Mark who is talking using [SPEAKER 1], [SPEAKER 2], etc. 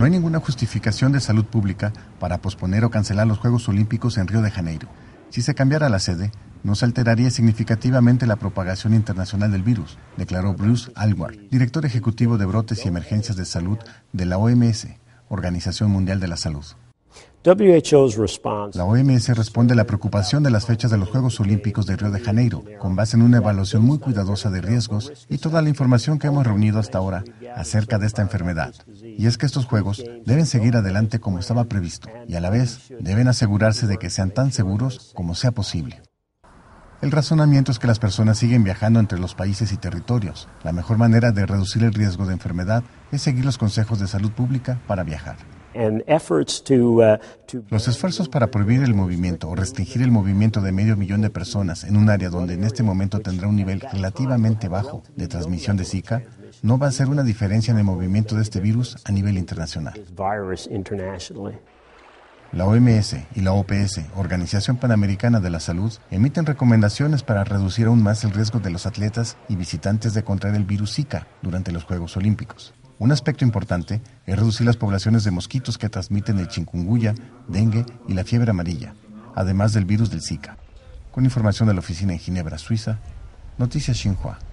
[SPEAKER 1] No hay ninguna justificación de salud pública para posponer o cancelar los Juegos Olímpicos en Río de Janeiro. Si se cambiara la sede, no se alteraría significativamente la propagación internacional del virus, declaró Bruce Alward, director ejecutivo de Brotes y Emergencias de Salud de la OMS, Organización Mundial de la Salud. La OMS responde a la preocupación de las fechas de los Juegos Olímpicos de Río de Janeiro, con base en una evaluación muy cuidadosa de riesgos y toda la información que hemos reunido hasta ahora acerca de esta enfermedad. Y es que estos Juegos deben seguir adelante como estaba previsto, y a la vez deben asegurarse de que sean tan seguros como sea posible. El razonamiento es que las personas siguen viajando entre los países y territorios. La mejor manera de reducir el riesgo de enfermedad es seguir los consejos de salud pública para viajar. Uh, los esfuerzos para prohibir el movimiento o restringir el movimiento de medio millón de personas en un área donde en este momento tendrá un nivel relativamente bajo de transmisión de Zika no va a hacer una diferencia en el movimiento de este virus a nivel internacional. La OMS y la OPS, Organización Panamericana de la Salud, emiten recomendaciones para reducir aún más el riesgo de los atletas y visitantes de contraer el virus Zika durante los Juegos Olímpicos. Un aspecto importante es reducir las poblaciones de mosquitos que transmiten el chikungunya, dengue y la fiebre amarilla, además del virus del Zika. Con información de la oficina en Ginebra, Suiza, Noticias Xinhua.